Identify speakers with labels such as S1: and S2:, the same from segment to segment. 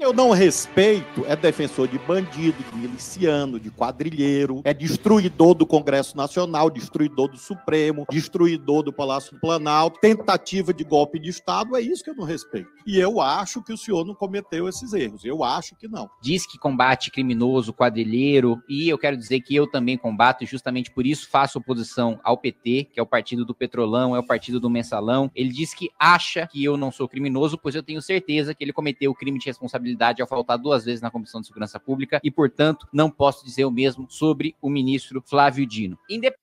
S1: Eu não respeito, é defensor de bandido, de miliciano, de quadrilheiro, é destruidor do Congresso Nacional, destruidor do Supremo, destruidor do Palácio do Planalto, tentativa de golpe de Estado, é isso que eu não respeito. E eu acho que o senhor não cometeu esses erros, eu acho que não.
S2: Diz que combate criminoso, quadrilheiro, e eu quero dizer que eu também combato, e justamente por isso faço oposição ao PT, que é o partido do Petrolão, é o partido do Mensalão. Ele diz que acha que eu não sou criminoso, pois eu tenho certeza que ele cometeu o crime de responsabilidade responsabilidade ao faltar duas vezes na Comissão de Segurança Pública e, portanto, não posso dizer o mesmo sobre o ministro Flávio Dino. Indep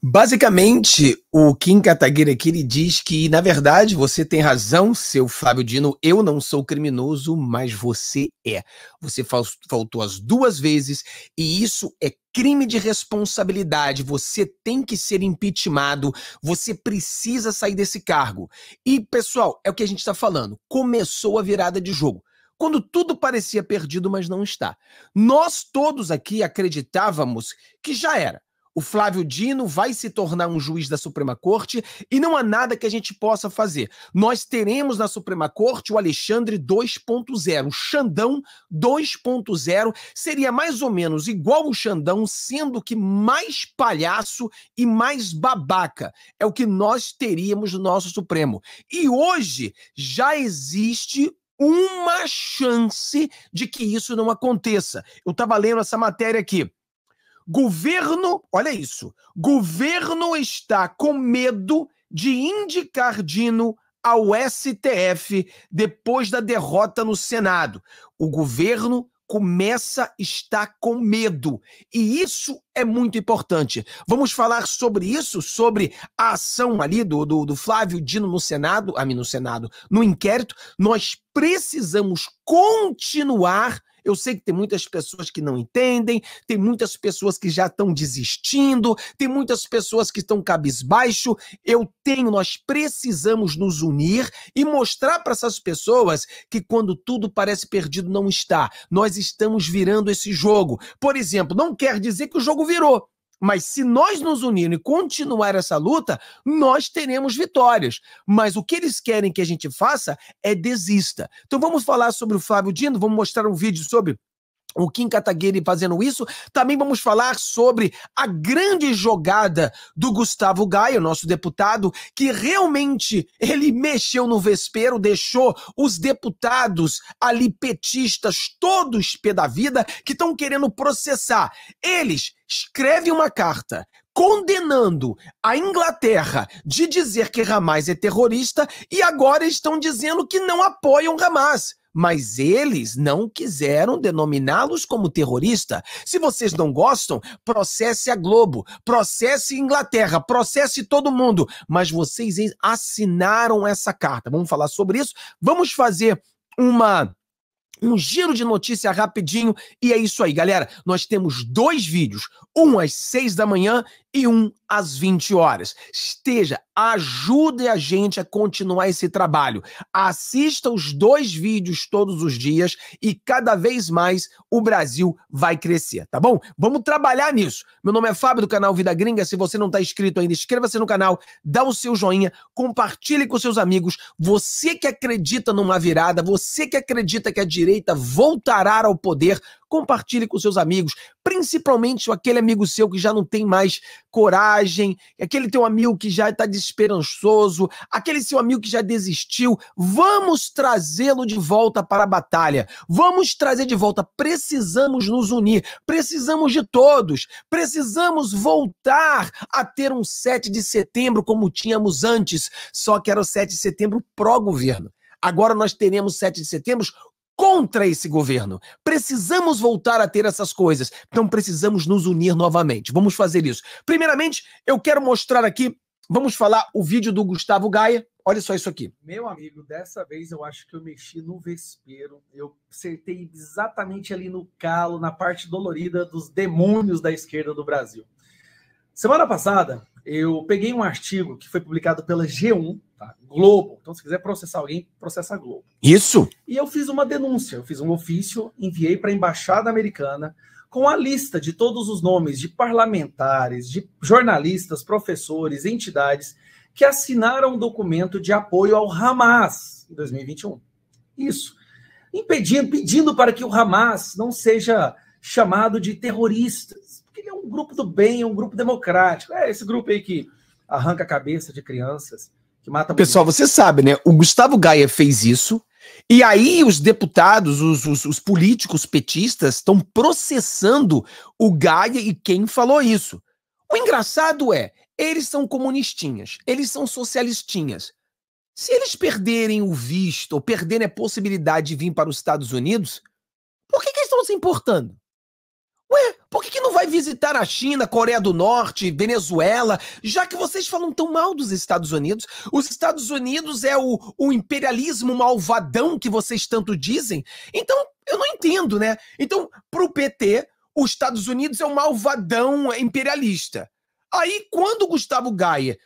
S3: Basicamente, o Kim Kataguiri aqui ele diz que, na verdade, você tem razão, seu Fábio Dino, eu não sou criminoso, mas você é. Você faltou as duas vezes e isso é crime de responsabilidade. Você tem que ser impeachmentado, você precisa sair desse cargo. E, pessoal, é o que a gente está falando. Começou a virada de jogo quando tudo parecia perdido, mas não está. Nós todos aqui acreditávamos que já era. O Flávio Dino vai se tornar um juiz da Suprema Corte e não há nada que a gente possa fazer. Nós teremos na Suprema Corte o Alexandre 2.0, o Xandão 2.0, seria mais ou menos igual o Xandão, sendo que mais palhaço e mais babaca. É o que nós teríamos no nosso Supremo. E hoje já existe uma chance de que isso não aconteça. Eu estava lendo essa matéria aqui. Governo, olha isso. Governo está com medo de indicar Dino ao STF depois da derrota no Senado. O governo começa a estar com medo. E isso é muito importante. Vamos falar sobre isso, sobre a ação ali do, do, do Flávio Dino no Senado, a mim no Senado, no inquérito. Nós precisamos continuar eu sei que tem muitas pessoas que não entendem, tem muitas pessoas que já estão desistindo, tem muitas pessoas que estão cabisbaixo. Eu tenho, nós precisamos nos unir e mostrar para essas pessoas que quando tudo parece perdido não está. Nós estamos virando esse jogo. Por exemplo, não quer dizer que o jogo virou. Mas se nós nos unirmos e continuar essa luta, nós teremos vitórias. Mas o que eles querem que a gente faça é desista. Então vamos falar sobre o Flávio Dino, vamos mostrar um vídeo sobre o Kim Kataguiri fazendo isso. Também vamos falar sobre a grande jogada do Gustavo Gaia, nosso deputado, que realmente ele mexeu no vespeiro, deixou os deputados ali petistas, todos pé da vida, que estão querendo processar. Eles escrevem uma carta condenando a Inglaterra de dizer que Hamas é terrorista e agora estão dizendo que não apoiam Hamas mas eles não quiseram denominá-los como terrorista. Se vocês não gostam, processe a Globo, processe a Inglaterra, processe todo mundo, mas vocês assinaram essa carta. Vamos falar sobre isso. Vamos fazer uma um giro de notícia rapidinho e é isso aí, galera. Nós temos dois vídeos, um às seis da manhã e um às 20 horas. Esteja, ajude a gente a continuar esse trabalho. Assista os dois vídeos todos os dias e cada vez mais o Brasil vai crescer, tá bom? Vamos trabalhar nisso. Meu nome é Fábio do canal Vida Gringa. Se você não está inscrito ainda, inscreva-se no canal, dá o seu joinha, compartilhe com seus amigos. Você que acredita numa virada, você que acredita que a direita voltará ao poder, compartilhe com seus amigos, principalmente aquele amigo seu que já não tem mais coragem, aquele teu amigo que já está desesperançoso, aquele seu amigo que já desistiu. Vamos trazê-lo de volta para a batalha. Vamos trazer de volta. Precisamos nos unir, precisamos de todos, precisamos voltar a ter um 7 de setembro como tínhamos antes, só que era o 7 de setembro pró-governo. Agora nós teremos 7 de setembro contra esse governo. Precisamos voltar a ter essas coisas. Então precisamos nos unir novamente. Vamos fazer isso. Primeiramente, eu quero mostrar aqui, vamos falar o vídeo do Gustavo Gaia. Olha só isso aqui.
S1: Meu amigo, dessa vez eu acho que eu mexi no vespeiro. Eu acertei exatamente ali no calo, na parte dolorida dos demônios da esquerda do Brasil. Semana passada, eu peguei um artigo que foi publicado pela G1, tá? Globo. Então, se quiser processar alguém, processa a Globo. Isso. E eu fiz uma denúncia, eu fiz um ofício, enviei para a Embaixada Americana com a lista de todos os nomes de parlamentares, de jornalistas, professores, entidades que assinaram um documento de apoio ao Hamas em 2021. Isso. Impedindo, pedindo para que o Hamas não seja chamado de terroristas, porque ele é um grupo do bem, é um grupo democrático. É esse grupo aí que arranca a cabeça de crianças,
S3: que mata Pessoal, você sabe, né? O Gustavo Gaia fez isso. E aí os deputados, os, os, os políticos petistas estão processando o Gaia e quem falou isso. O engraçado é, eles são comunistinhas, eles são socialistinhas. Se eles perderem o visto ou perderem a possibilidade de vir para os Estados Unidos, por que, que eles estão se importando? Ué, por que, que não vai visitar a China, Coreia do Norte, Venezuela? Já que vocês falam tão mal dos Estados Unidos, os Estados Unidos é o, o imperialismo malvadão que vocês tanto dizem. Então, eu não entendo, né? Então, para o PT, os Estados Unidos é um malvadão imperialista. Aí, quando o Gustavo Gaia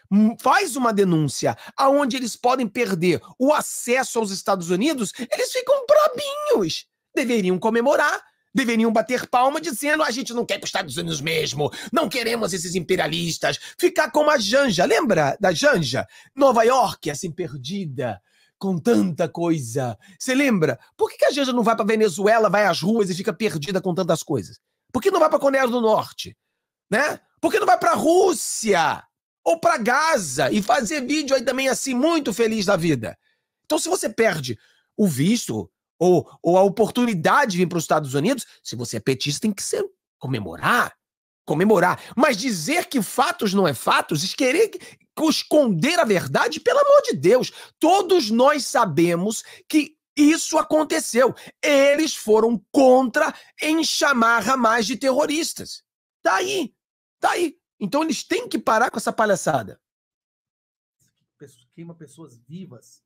S3: faz uma denúncia aonde eles podem perder o acesso aos Estados Unidos, eles ficam brabinhos. Deveriam comemorar, deveriam bater palma dizendo: a gente não quer para os Estados Unidos mesmo, não queremos esses imperialistas. Ficar como a Janja, lembra da Janja? Nova York, assim, perdida com tanta coisa. Você lembra? Por que, a Janja não vai para Venezuela, vai às ruas e fica perdida com tantas coisas? Por que não vai para Coreia do Norte? Né? Por que não vai para a Rússia? Ou para Gaza e fazer vídeo aí também assim, muito feliz da vida? Então, se você perde o visto, ou, ou a oportunidade de vir para os Estados Unidos, se você é petista, tem que ser comemorar. Comemorar. Mas dizer que fatos não é fatos, querer esconder a verdade, pelo amor de Deus. Todos nós sabemos que isso aconteceu. Eles foram contra em chamar Hamas de terroristas. Tá aí. Tá aí. Então eles têm que parar com essa palhaçada.
S1: Queima pessoas vivas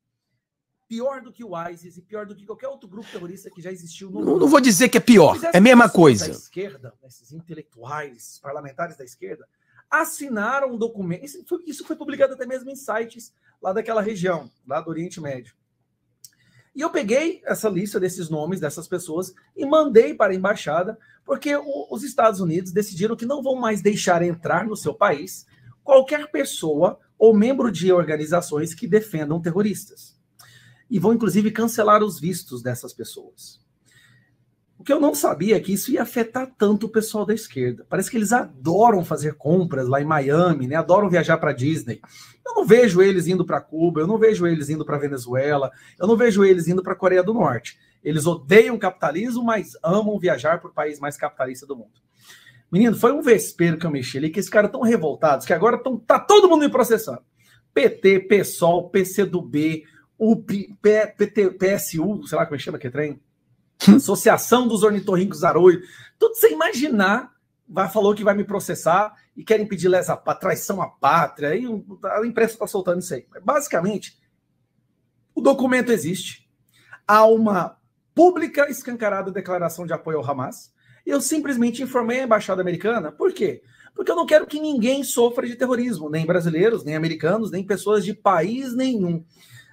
S1: pior do que o ISIS e pior do que qualquer outro grupo terrorista que já existiu no mundo. Não, não vou dizer que é pior, é a mesma coisa. Da esquerda, esses intelectuais, parlamentares da esquerda, assinaram um documento. Isso foi, isso foi publicado até mesmo em sites lá daquela região, lá do Oriente Médio. E eu peguei essa lista desses nomes, dessas pessoas, e mandei para a embaixada, porque o, os Estados Unidos decidiram que não vão mais deixar entrar no seu país qualquer pessoa ou membro de organizações que defendam terroristas e vão inclusive cancelar os vistos dessas pessoas. O que eu não sabia é que isso ia afetar tanto o pessoal da esquerda. Parece que eles adoram fazer compras lá em Miami, né? Adoram viajar para Disney. Eu não vejo eles indo para Cuba, eu não vejo eles indo para Venezuela, eu não vejo eles indo para Coreia do Norte. Eles odeiam capitalismo, mas amam viajar para o país mais capitalista do mundo. Menino, foi um vespeiro que eu mexi ali, que esses caras tão revoltados, que agora tão, tá todo mundo me processando. PT, PSOL, PCdoB, o P, P, PT, PSU, sei lá como é que chama que é trem, hum. Associação dos Ornitorrincos Aroio, tudo sem imaginar, vai, falou que vai me processar e querem pedir lesa, traição à pátria, e a imprensa está soltando isso aí. basicamente, o documento existe, há uma pública escancarada declaração de apoio ao Hamas, e eu simplesmente informei a Embaixada Americana, por quê? Porque eu não quero que ninguém sofra de terrorismo, nem brasileiros, nem americanos, nem pessoas de país nenhum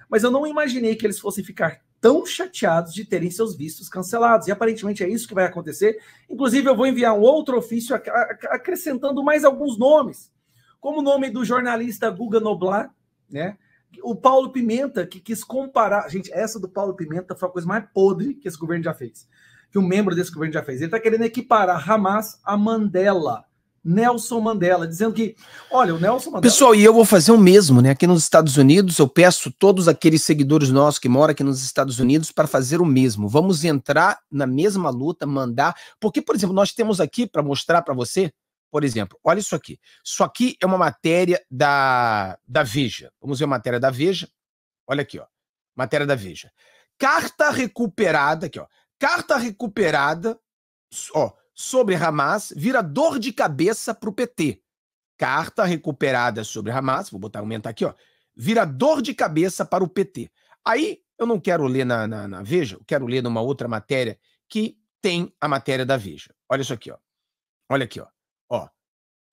S1: mas eu não imaginei que eles fossem ficar tão chateados de terem seus vistos cancelados. E aparentemente é isso que vai acontecer. Inclusive, eu vou enviar um outro ofício acrescentando mais alguns nomes, como o nome do jornalista Guga Noblar, né? O Paulo Pimenta, que quis comparar. Gente, essa do Paulo Pimenta foi a coisa mais podre que esse governo já fez. Que um membro desse governo já fez. Ele está querendo equiparar Hamas a Mandela. Nelson Mandela, dizendo que, olha, o Nelson Mandela. Pessoal,
S3: e eu vou fazer o mesmo, né? Aqui nos Estados Unidos, eu peço todos aqueles seguidores nossos que moram aqui nos Estados Unidos para fazer o mesmo. Vamos entrar na mesma luta, mandar. Porque, por exemplo, nós temos aqui para mostrar para você, por exemplo, olha isso aqui. Isso aqui é uma matéria da, da Veja. Vamos ver a matéria da Veja. Olha aqui, ó. Matéria da Veja. Carta recuperada, aqui, ó. Carta recuperada, ó sobre Hamas vira dor de cabeça para o PT. Carta recuperada sobre Hamas, vou botar aumentar aqui, ó, vira dor de cabeça para o PT. Aí eu não quero ler na, na, na Veja, eu quero ler numa outra matéria que tem a matéria da Veja. Olha isso aqui, ó. Olha aqui, ó. Ó.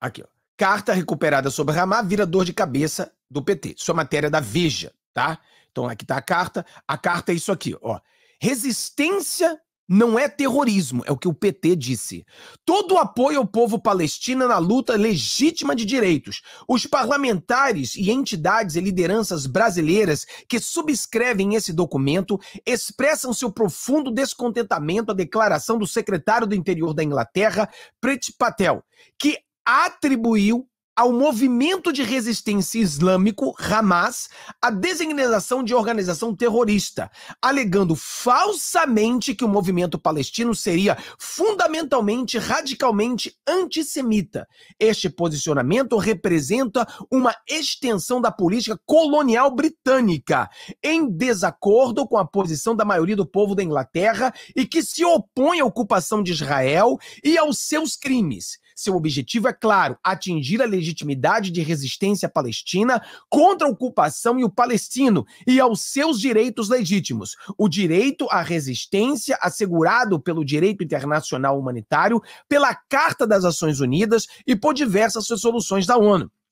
S3: Aqui, ó. Carta recuperada sobre Hamas vira dor de cabeça do PT. Isso é matéria da Veja, tá? Então aqui tá a carta. A carta é isso aqui, ó. Resistência não é terrorismo, é o que o PT disse. Todo apoio ao povo palestino na luta legítima de direitos. Os parlamentares e entidades e lideranças brasileiras que subscrevem esse documento expressam seu profundo descontentamento à declaração do secretário do Interior da Inglaterra, Preti Patel, que atribuiu ao movimento de resistência islâmico Hamas a designação de organização terrorista, alegando falsamente que o movimento palestino seria fundamentalmente radicalmente antissemita. Este posicionamento representa uma extensão da política colonial britânica, em desacordo com a posição da maioria do povo da Inglaterra e que se opõe à ocupação de Israel e aos seus crimes. Seu objetivo é claro: atingir a legitimidade de resistência palestina contra a ocupação e o palestino e aos seus direitos legítimos. O direito à resistência assegurado pelo direito internacional humanitário, pela Carta das Nações Unidas e por diversas resoluções da ONU.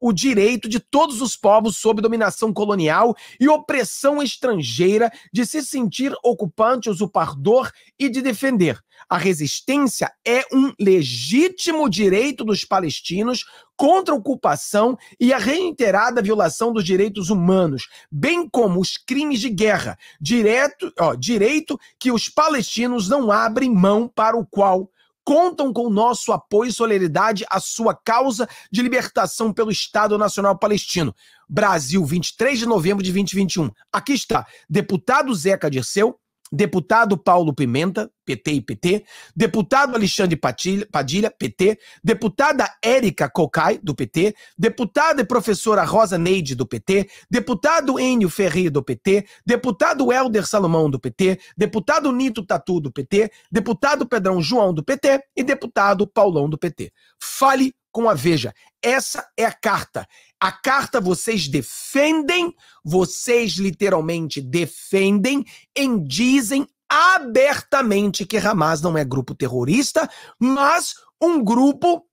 S3: o direito de todos os povos sob dominação colonial e opressão estrangeira de se sentir ocupante, usurpador e de defender. A resistência é um legítimo direito dos palestinos contra a ocupação e a reiterada violação dos direitos humanos, bem como os crimes de guerra, direto, ó, direito que os palestinos não abrem mão para o qual contam com o nosso apoio e solidariedade à sua causa de libertação pelo Estado Nacional Palestino. Brasil, 23 de novembro de 2021. Aqui está, deputado Zeca Dirceu, deputado Paulo Pimenta, PT e PT, deputado Alexandre Padilha, Padilha PT, deputada Érica Cocai, do PT, deputada e professora Rosa Neide, do PT, deputado Enio Ferreira, do PT, deputado Helder Salomão, do PT, deputado Nito Tatu, do PT, deputado Pedrão João, do PT e deputado Paulão, do PT. Fale com a Veja. Essa é a carta. A carta vocês defendem, vocês literalmente defendem e dizem abertamente que Hamas não é grupo terrorista, mas um grupo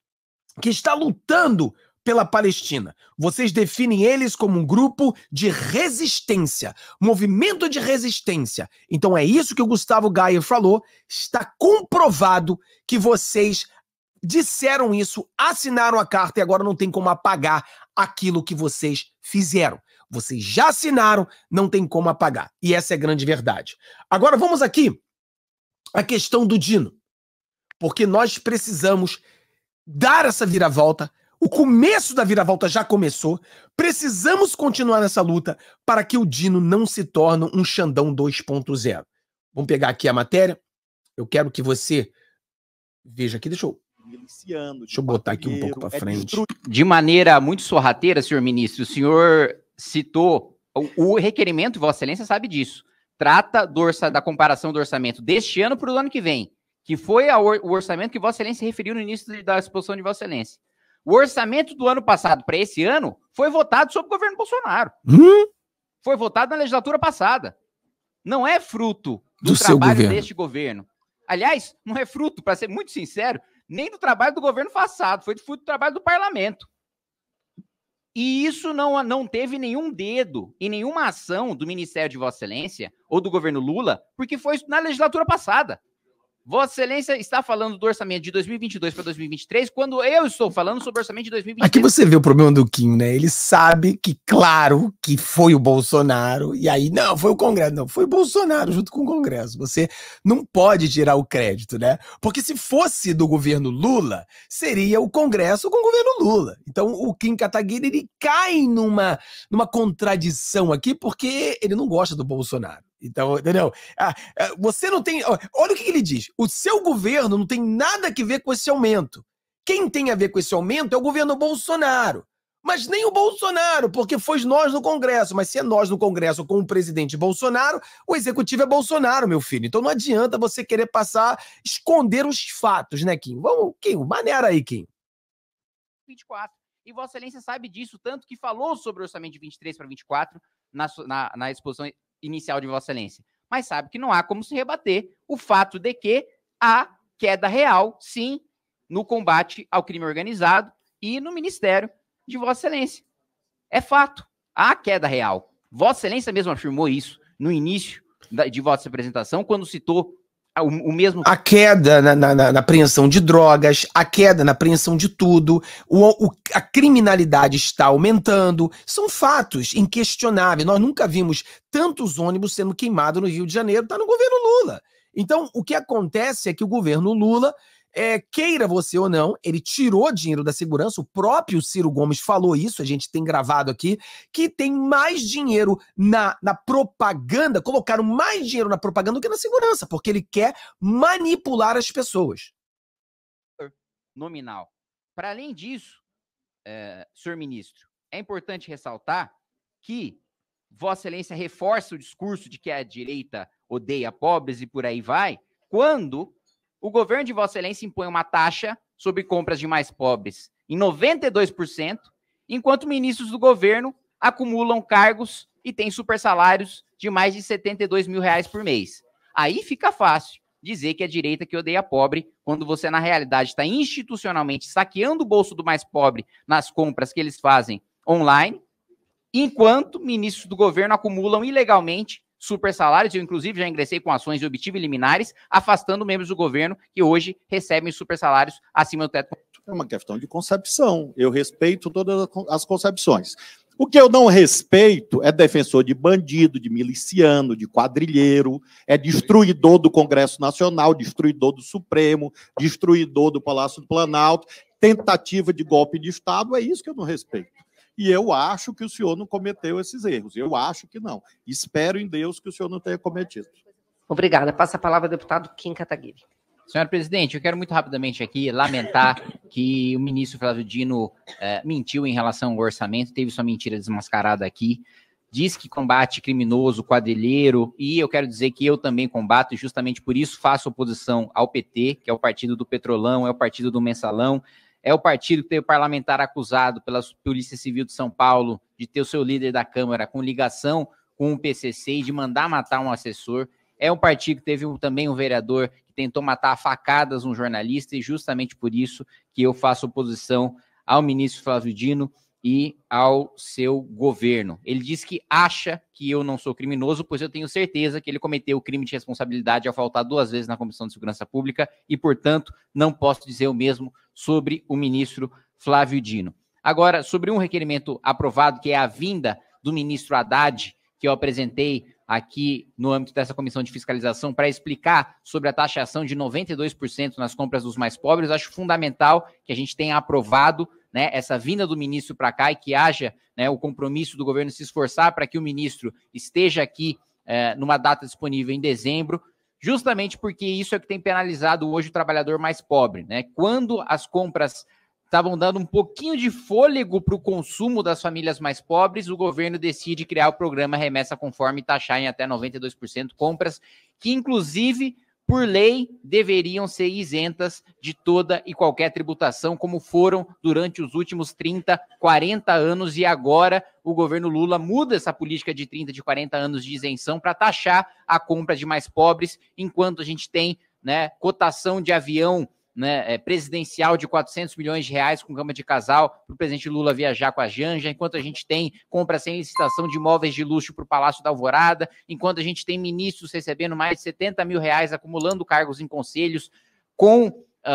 S3: que está lutando pela Palestina. Vocês definem eles como um grupo de resistência, movimento de resistência. Então é isso que o Gustavo Gaia falou. Está comprovado que vocês disseram isso, assinaram a carta e agora não tem como apagar aquilo que vocês fizeram. Vocês já assinaram, não tem como apagar. E essa é a grande verdade. Agora vamos aqui à questão do Dino. Porque nós precisamos dar essa viravolta. O começo da viravolta já começou. Precisamos continuar nessa luta para que o Dino não se torne um Xandão 2.0. Vamos pegar aqui a matéria. Eu quero que você veja aqui. Deixa eu miliciano. De Deixa eu botar aqui um pouco para é frente.
S2: De maneira muito sorrateira, senhor ministro, o senhor citou o, o requerimento, Vossa Excelência sabe disso. Trata do orça, da comparação do orçamento deste ano para o ano que vem, que foi or, o orçamento que Vossa Excelência referiu no início da exposição de Vossa Excelência. O orçamento do ano passado para esse ano foi votado sob o governo Bolsonaro. Hum? Foi votado na legislatura passada. Não é fruto do, do trabalho governo. deste governo. Aliás, não é fruto, para ser muito sincero, nem do trabalho do governo passado, foi do trabalho do parlamento. E isso não, não teve nenhum dedo e nenhuma ação do Ministério de Vossa Excelência ou do governo Lula, porque foi na legislatura passada. Vossa Excelência está falando do orçamento de 2022 para 2023, quando eu estou falando sobre o orçamento de 2023. Aqui você
S3: vê o problema do Kim, né? Ele sabe que, claro, que foi o Bolsonaro, e aí, não, foi o Congresso, não, foi o Bolsonaro junto com o Congresso. Você não pode tirar o crédito, né? Porque se fosse do governo Lula, seria o Congresso com o governo Lula. Então, o Kim Kataguiri, ele cai numa, numa contradição aqui, porque ele não gosta do Bolsonaro. Então, entendeu? Ah, é, você não tem. Olha o que ele diz. O seu governo não tem nada a ver com esse aumento. Quem tem a ver com esse aumento é o governo Bolsonaro. Mas nem o Bolsonaro, porque foi nós no Congresso. Mas se é nós no Congresso com o presidente Bolsonaro, o executivo é Bolsonaro, meu filho. Então não adianta você querer passar, esconder os fatos, né, Kim? Vamos, Kim, maneira aí, Kim.
S2: 24. E Vossa Excelência sabe disso, tanto que falou sobre o orçamento de 23 para 24 na, na, na exposição inicial de Vossa Excelência, mas sabe que não há como se rebater o fato de que há queda real, sim, no combate ao crime organizado e no Ministério de Vossa Excelência. É fato, há queda real. Vossa Excelência mesmo afirmou isso no início de vossa apresentação, quando citou o, o mesmo. A
S3: queda na, na, na, apreensão de drogas, a queda na apreensão de tudo, o, o, a criminalidade está aumentando. São fatos inquestionáveis. Nós nunca vimos tantos ônibus sendo queimados no Rio de Janeiro, está no governo Lula. Então, o que acontece é que o governo Lula é, queira você ou não, ele tirou dinheiro da segurança. O próprio Ciro Gomes falou isso, a gente tem gravado aqui, que tem mais dinheiro na, na propaganda, colocaram mais dinheiro na propaganda do que na segurança, porque ele quer manipular as pessoas.
S2: Nominal. Para além disso, é, senhor ministro, é importante ressaltar que Vossa Excelência reforça o discurso de que a direita odeia pobres e por aí vai, quando o governo de Vossa Excelência impõe uma taxa sobre compras de mais pobres em 92%, enquanto ministros do governo acumulam cargos e têm supersalários de mais de 72 mil reais por mês. Aí fica fácil dizer que é a direita que odeia pobre, quando você, na realidade, está institucionalmente saqueando o bolso do mais pobre nas compras que eles fazem online, enquanto ministros do governo acumulam ilegalmente super salários. Eu, inclusive, já ingressei com ações e obtive liminares, afastando membros do governo que hoje recebem super salários acima do teto.
S1: É uma questão de concepção. Eu respeito todas as concepções. O que eu não respeito é defensor de bandido, de miliciano, de quadrilheiro, é destruidor do Congresso Nacional, destruidor do Supremo, destruidor do Palácio do Planalto, tentativa de golpe de Estado. É isso que eu não respeito. E eu acho que o senhor não cometeu esses erros. Eu acho que não. Espero em Deus que o senhor não tenha cometido. Obrigada. Passa a palavra ao deputado Kim Kataguiri.
S2: Senhora presidente, eu quero muito rapidamente aqui lamentar que o ministro Flávio Dino eh, mentiu em relação ao orçamento, teve sua mentira desmascarada aqui. Diz que combate criminoso, quadrilheiro, e eu quero dizer que eu também combato, e justamente por isso faço oposição ao PT, que é o partido do Petrolão, é o partido do Mensalão, é o partido que tem o parlamentar acusado pela Polícia Civil de São Paulo de ter o seu líder da Câmara com ligação com o PCC e de mandar matar um assessor. É um partido que teve também um vereador que tentou matar a facadas um jornalista, e justamente por isso que eu faço oposição ao ministro Flávio Dino e ao seu governo. Ele diz que acha que eu não sou criminoso, pois eu tenho certeza que ele cometeu o crime de responsabilidade ao faltar duas vezes na Comissão de Segurança Pública e, portanto, não posso dizer o mesmo sobre o ministro Flávio Dino. Agora, sobre um requerimento aprovado, que é a vinda do ministro Haddad, que eu apresentei aqui no âmbito dessa comissão de fiscalização para explicar sobre a taxação de 92% nas compras dos mais pobres. Acho fundamental que a gente tenha aprovado né, essa vinda do ministro para cá e que haja né, o compromisso do governo se esforçar para que o ministro esteja aqui é, numa data disponível em dezembro, justamente porque isso é o que tem penalizado hoje o trabalhador mais pobre. Né? Quando as compras estavam dando um pouquinho de fôlego para o consumo das famílias mais pobres, o governo decide criar o programa Remessa Conforme e taxar em até 92% compras que, inclusive, por lei, deveriam ser isentas de toda e qualquer tributação, como foram durante os últimos 30, 40 anos, e agora o governo Lula muda essa política de 30, de 40 anos de isenção para taxar a compra de mais pobres, enquanto a gente tem né, cotação de avião né, é, presidencial de 400 milhões de reais com cama de casal para o presidente Lula viajar com a Janja, enquanto a gente tem compra sem licitação de imóveis de luxo para o Palácio da Alvorada, enquanto a gente tem ministros recebendo mais de 70 mil reais acumulando cargos em conselhos com uh,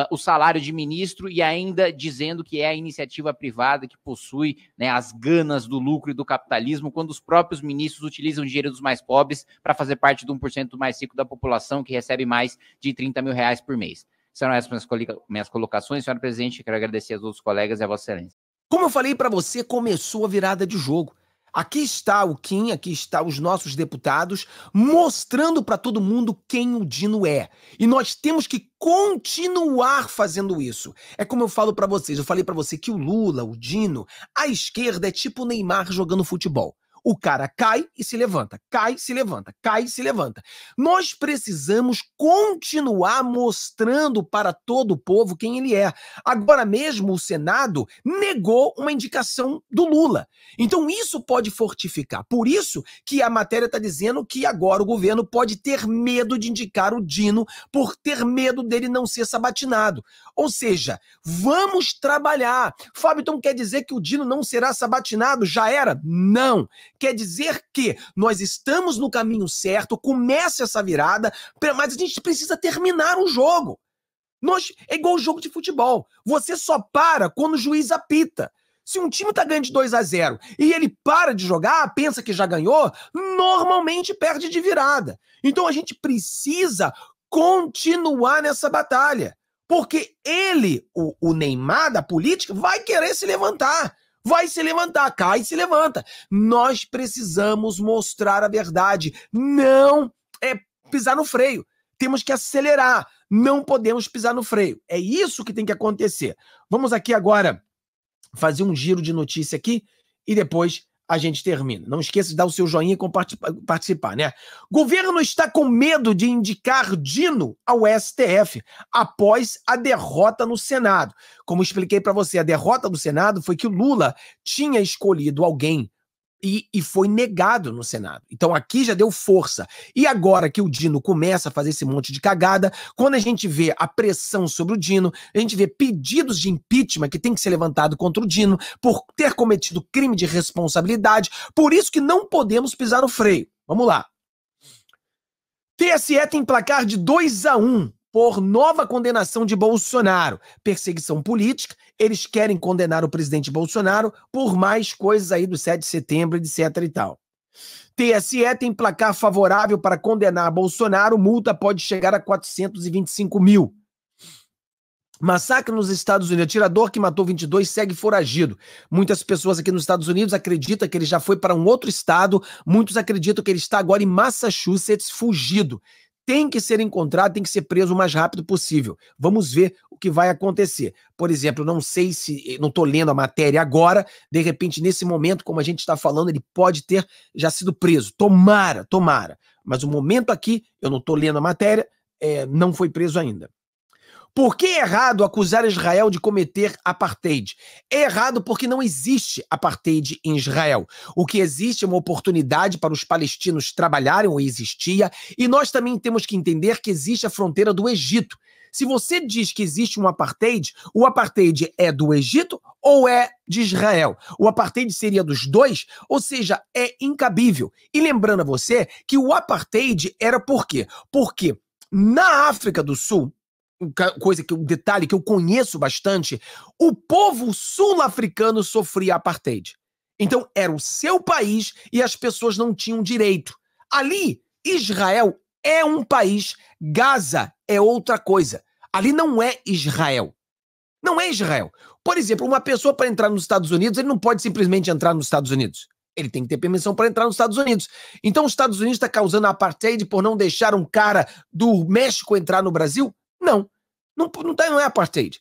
S2: o salário de ministro e ainda dizendo que é a iniciativa privada que possui né, as ganas do lucro e do capitalismo, quando os próprios ministros utilizam o dinheiro dos mais pobres para fazer parte do 1% mais rico da população que recebe mais de 30 mil reais por mês. Serão essas minhas, colocações, senhora presidente. Quero agradecer aos outros colegas e a Vossa Excelência.
S3: Como eu falei para você, começou a virada de jogo. Aqui está o Kim, aqui está os nossos deputados, mostrando para todo mundo quem o Dino é. E nós temos que continuar fazendo isso. É como eu falo para vocês, eu falei para você que o Lula, o Dino, a esquerda é tipo o Neymar jogando futebol. O cara cai e se levanta, cai, se levanta, cai, se levanta. Nós precisamos continuar mostrando para todo o povo quem ele é. Agora mesmo o Senado negou uma indicação do Lula. Então isso pode fortificar. Por isso que a matéria está dizendo que agora o governo pode ter medo de indicar o Dino por ter medo dele não ser sabatinado. Ou seja, vamos trabalhar. Fábio, então quer dizer que o Dino não será sabatinado? Já era? Não quer dizer que nós estamos no caminho certo, começa essa virada, mas a gente precisa terminar o jogo. Nós, é igual o jogo de futebol. Você só para quando o juiz apita. Se um time tá ganhando de 2 a 0 e ele para de jogar, pensa que já ganhou, normalmente perde de virada. Então a gente precisa continuar nessa batalha. Porque ele, o, o Neymar da política, vai querer se levantar vai se levantar, cai e se levanta. Nós precisamos mostrar a verdade, não é pisar no freio. Temos que acelerar, não podemos pisar no freio. É isso que tem que acontecer. Vamos aqui agora fazer um giro de notícia aqui e depois a gente termina. Não esqueça de dar o seu joinha e participar, né? Governo está com medo de indicar Dino ao STF após a derrota no Senado. Como expliquei para você, a derrota do Senado foi que o Lula tinha escolhido alguém e, e, foi negado no Senado. Então aqui já deu força. E agora que o Dino começa a fazer esse monte de cagada, quando a gente vê a pressão sobre o Dino, a gente vê pedidos de impeachment que tem que ser levantado contra o Dino por ter cometido crime de responsabilidade, por isso que não podemos pisar no freio. Vamos lá. TSE tem placar de 2 a 1 por nova condenação de Bolsonaro. Perseguição política, eles querem condenar o presidente Bolsonaro por mais coisas aí do 7 de setembro, etc e tal. TSE tem placar favorável para condenar Bolsonaro, multa pode chegar a 425 mil. Massacre nos Estados Unidos. Atirador que matou 22 segue foragido. Muitas pessoas aqui nos Estados Unidos acreditam que ele já foi para um outro estado. Muitos acreditam que ele está agora em Massachusetts, fugido tem que ser encontrado, tem que ser preso o mais rápido possível. Vamos ver o que vai acontecer. Por exemplo, não sei se, eh, não estou lendo a matéria agora, de repente, nesse momento, como a gente está falando, ele pode ter já sido preso. Tomara, tomara. Mas o momento aqui, eu não estou lendo a matéria, é, não foi preso ainda. Por que é errado acusar Israel de cometer apartheid? É errado porque não existe apartheid em Israel. O que existe é uma oportunidade para os palestinos trabalharem, ou existia, e nós também temos que entender que existe a fronteira do Egito. Se você diz que existe um apartheid, o apartheid é do Egito ou é de Israel? O apartheid seria dos dois, ou seja, é incabível. E lembrando a você que o apartheid era por quê? Porque na África do Sul, coisa que um detalhe que eu conheço bastante, o povo sul-africano sofria apartheid. Então era o seu país e as pessoas não tinham direito. Ali, Israel é um país, Gaza é outra coisa. Ali não é Israel. Não é Israel. Por exemplo, uma pessoa para entrar nos Estados Unidos, ele não pode simplesmente entrar nos Estados Unidos. Ele tem que ter permissão para entrar nos Estados Unidos. Então, os Estados Unidos está causando apartheid por não deixar um cara do México entrar no Brasil? Não. Não, não, tá, não é apartheid.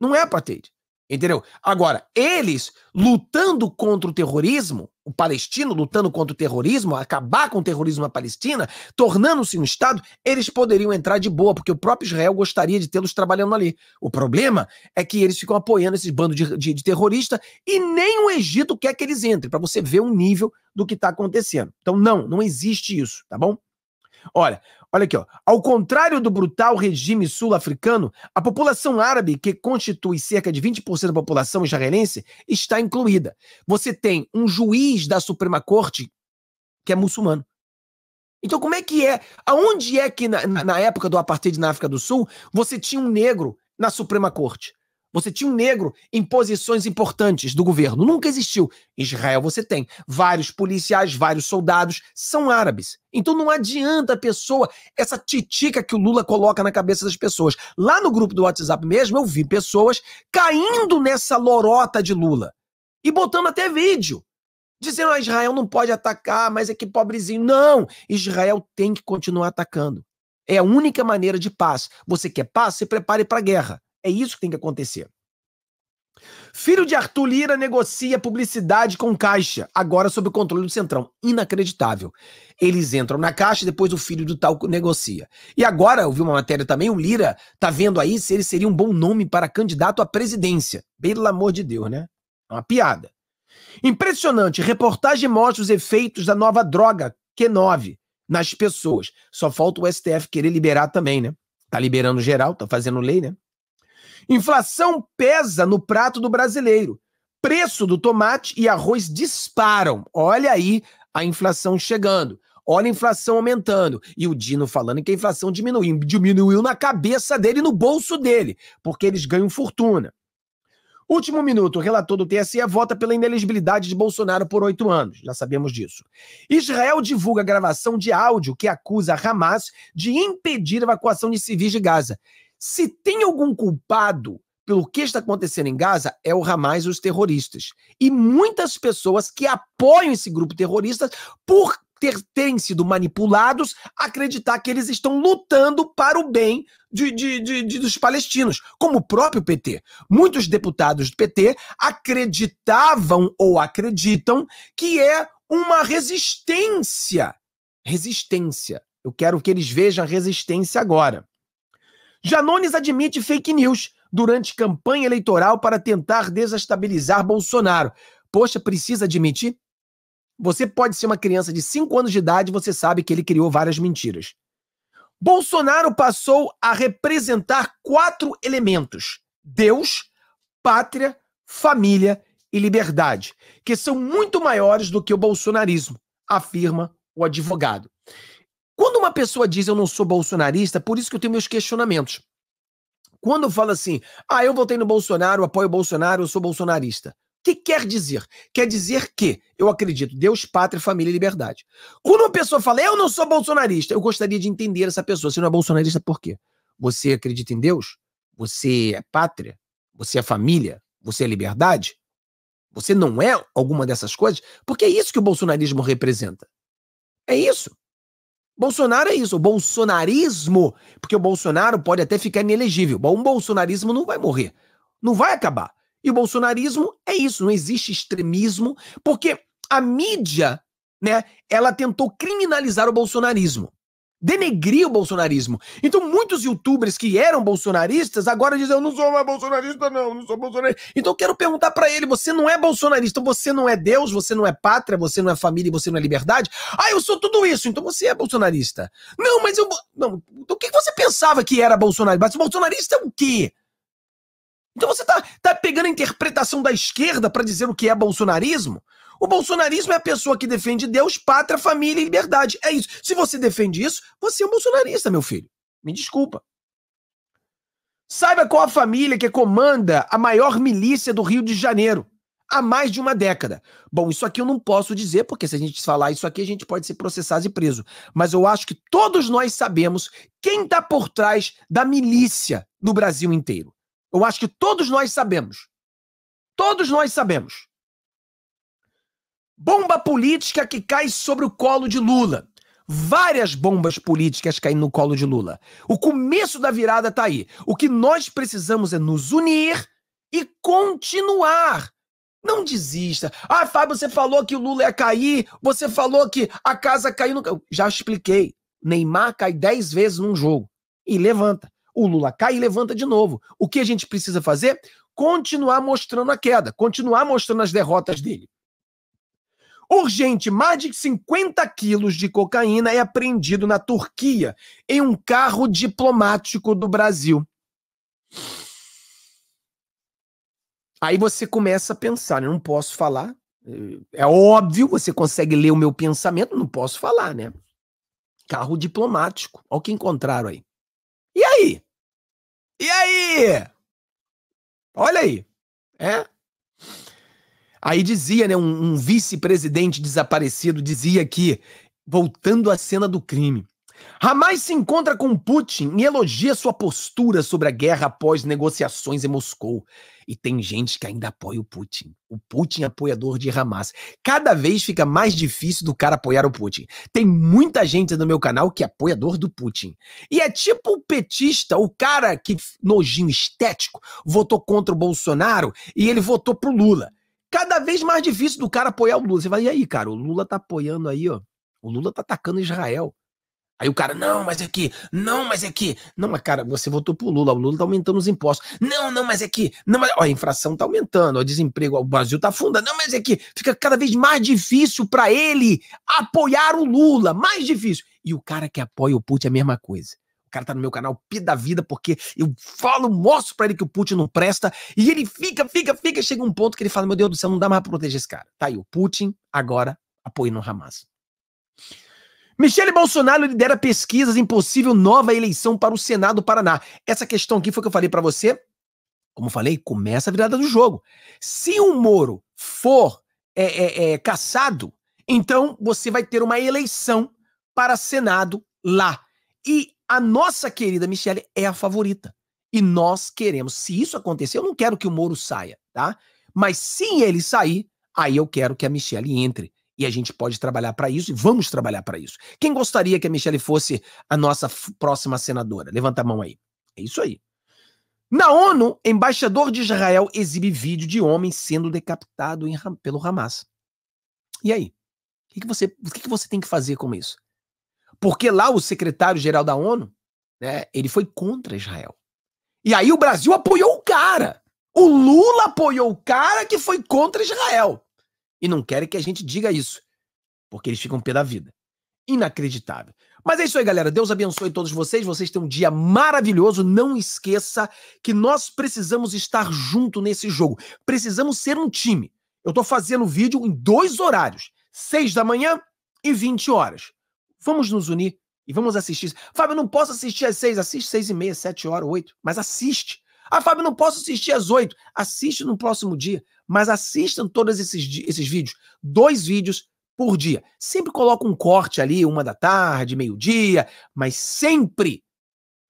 S3: Não é apartheid. Entendeu? Agora, eles lutando contra o terrorismo, o palestino lutando contra o terrorismo, acabar com o terrorismo na Palestina, tornando-se um Estado, eles poderiam entrar de boa, porque o próprio Israel gostaria de tê-los trabalhando ali. O problema é que eles ficam apoiando esses bandos de, de, de terrorista e nem o Egito quer que eles entrem, para você ver o nível do que está acontecendo. Então, não, não existe isso, tá bom? Olha, Olha aqui, ó. Ao contrário do brutal regime sul-africano, a população árabe, que constitui cerca de 20% da população israelense, está incluída. Você tem um juiz da Suprema Corte que é muçulmano. Então, como é que é? Aonde é que, na, na época do apartheid na África do Sul, você tinha um negro na Suprema Corte? Você tinha um negro em posições importantes do governo. Nunca existiu. Israel você tem. Vários policiais, vários soldados são árabes. Então não adianta a pessoa, essa titica que o Lula coloca na cabeça das pessoas. Lá no grupo do WhatsApp mesmo, eu vi pessoas caindo nessa lorota de Lula e botando até vídeo. Dizendo, ah, Israel não pode atacar, mas é que pobrezinho. Não! Israel tem que continuar atacando. É a única maneira de paz. Você quer paz? Se prepare para a guerra. É isso que tem que acontecer. Filho de Arthur Lira negocia publicidade com Caixa, agora sob o controle do Centrão. Inacreditável. Eles entram na Caixa, depois o filho do tal negocia. E agora, eu vi uma matéria também, o Lira tá vendo aí se ele seria um bom nome para candidato à presidência. Pelo amor de Deus, né? É uma piada. Impressionante. Reportagem mostra os efeitos da nova droga Q9 nas pessoas. Só falta o STF querer liberar também, né? Tá liberando geral, tá fazendo lei, né? Inflação pesa no prato do brasileiro. Preço do tomate e arroz disparam. Olha aí a inflação chegando. Olha a inflação aumentando. E o Dino falando que a inflação diminuiu. Diminuiu na cabeça dele no bolso dele, porque eles ganham fortuna. Último minuto, o relator do TSE vota pela ineligibilidade de Bolsonaro por oito anos, já sabemos disso. Israel divulga gravação de áudio que acusa Hamas de impedir a evacuação de civis de Gaza. Se tem algum culpado pelo que está acontecendo em Gaza, é o Hamas e os terroristas. E muitas pessoas que apoiam esse grupo terrorista por ter, terem sido manipulados acreditar que eles estão lutando para o bem de, de, de, de, dos palestinos, como o próprio PT. Muitos deputados do PT acreditavam ou acreditam que é uma resistência. Resistência. Eu quero que eles vejam a resistência agora. Janones admite fake news durante campanha eleitoral para tentar desestabilizar Bolsonaro. Poxa, precisa admitir? Você pode ser uma criança de 5 anos de idade, você sabe que ele criou várias mentiras. Bolsonaro passou a representar quatro elementos: Deus, pátria, família e liberdade, que são muito maiores do que o bolsonarismo, afirma o advogado. Quando uma pessoa diz eu não sou bolsonarista, por isso que eu tenho meus questionamentos. Quando fala assim, ah, eu votei no Bolsonaro, apoio o Bolsonaro, eu sou bolsonarista. O que quer dizer? Quer dizer que eu acredito Deus, pátria, família e liberdade. Quando uma pessoa fala, eu não sou bolsonarista, eu gostaria de entender essa pessoa. Você não é bolsonarista por quê? Você acredita em Deus? Você é pátria? Você é família? Você é liberdade? Você não é alguma dessas coisas? Porque é isso que o bolsonarismo representa. É isso. Bolsonaro é isso, o bolsonarismo, porque o Bolsonaro pode até ficar inelegível. Um bolsonarismo não vai morrer, não vai acabar. E o bolsonarismo é isso, não existe extremismo, porque a mídia, né, ela tentou criminalizar o bolsonarismo denegrir o bolsonarismo. Então, muitos youtubers que eram bolsonaristas agora dizem: Eu não sou mais bolsonarista, não, não sou bolsonarista. Então, eu quero perguntar para ele: Você não é bolsonarista, você não é Deus, você não é pátria, você não é família, você não é liberdade? Ah, eu sou tudo isso, então você é bolsonarista. Não, mas eu. Não, então, o que você pensava que era bolsonarista? Mas bolsonarista é o quê? Então você tá, tá pegando a interpretação da esquerda para dizer o que é bolsonarismo? O bolsonarismo é a pessoa que defende Deus, pátria, família e liberdade. É isso. Se você defende isso, você é um bolsonarista, meu filho. Me desculpa. Saiba qual a família que comanda a maior milícia do Rio de Janeiro há mais de uma década. Bom, isso aqui eu não posso dizer, porque se a gente falar isso aqui, a gente pode ser processado e preso. Mas eu acho que todos nós sabemos quem está por trás da milícia no Brasil inteiro. Eu acho que todos nós sabemos. Todos nós sabemos. Bomba política que cai sobre o colo de Lula. Várias bombas políticas caindo no colo de Lula. O começo da virada está aí. O que nós precisamos é nos unir e continuar. Não desista. Ah, Fábio, você falou que o Lula ia cair, você falou que a casa caiu no. Já expliquei. Neymar cai dez vezes num jogo e levanta. O Lula cai e levanta de novo. O que a gente precisa fazer? Continuar mostrando a queda, continuar mostrando as derrotas dele. Urgente, mais de 50 quilos de cocaína é apreendido na Turquia em um carro diplomático do Brasil. Aí você começa a pensar, eu não posso falar. É óbvio, você consegue ler o meu pensamento, não posso falar, né? Carro diplomático. Olha o que encontraram aí. E aí? E aí? Olha aí. É? Aí dizia, né, um, um vice-presidente desaparecido dizia que, voltando à cena do crime, Hamas se encontra com Putin e elogia sua postura sobre a guerra após negociações em Moscou. E tem gente que ainda apoia o Putin. O Putin é apoiador de Hamas. Cada vez fica mais difícil do cara apoiar o Putin. Tem muita gente no meu canal que é apoiador do Putin. E é tipo o petista, o cara que, nojinho estético, votou contra o Bolsonaro e ele votou pro Lula cada vez mais difícil do cara apoiar o Lula. Você vai, e aí, cara, o Lula tá apoiando aí, ó. O Lula tá atacando Israel. Aí o cara, não, mas é que, não, mas é que, não, mas cara, você votou pro Lula, o Lula tá aumentando os impostos. Não, não, mas é que, não, mas, ó, a infração tá aumentando, o desemprego, ó, o Brasil tá afundando. Não, mas é que fica cada vez mais difícil para ele apoiar o Lula, mais difícil. E o cara que apoia o Putin é a mesma coisa o cara tá no meu canal, pé da vida, porque eu falo, mostro pra ele que o Putin não presta, e ele fica, fica, fica, chega um ponto que ele fala, meu Deus do céu, não dá mais pra proteger esse cara. Tá aí, o Putin agora apoia no Hamas. Michele Bolsonaro lidera pesquisas em possível nova eleição para o Senado do Paraná. Essa questão aqui foi que eu falei para você. Como falei, começa a virada do jogo. Se o Moro for é, é, é, caçado, então você vai ter uma eleição para Senado lá. E a nossa querida Michelle é a favorita. E nós queremos. Se isso acontecer, eu não quero que o Moro saia, tá? Mas se ele sair, aí eu quero que a Michelle entre. E a gente pode trabalhar para isso e vamos trabalhar para isso. Quem gostaria que a Michelle fosse a nossa próxima senadora? Levanta a mão aí. É isso aí. Na ONU, embaixador de Israel exibe vídeo de homem sendo decapitado em, pelo Hamas. E aí? O que, que, você, o que, que você tem que fazer com isso? Porque lá o secretário-geral da ONU, né, ele foi contra Israel. E aí o Brasil apoiou o cara. O Lula apoiou o cara que foi contra Israel. E não querem que a gente diga isso, porque eles ficam pé da vida. Inacreditável. Mas é isso aí, galera. Deus abençoe todos vocês. Vocês têm um dia maravilhoso. Não esqueça que nós precisamos estar junto nesse jogo. Precisamos ser um time. Eu estou fazendo vídeo em dois horários: seis da manhã e 20 horas. Vamos nos unir e vamos assistir. Fábio, não posso assistir às seis. Assiste seis e meia, sete horas, oito. Mas assiste. Ah, Fábio, não posso assistir às oito. Assiste no próximo dia. Mas assistam todos esses, esses vídeos. Dois vídeos por dia. Sempre coloca um corte ali, uma da tarde, meio-dia. Mas sempre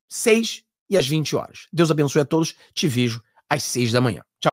S3: seis e às vinte horas. Deus abençoe a todos. Te vejo às seis da manhã. Tchau.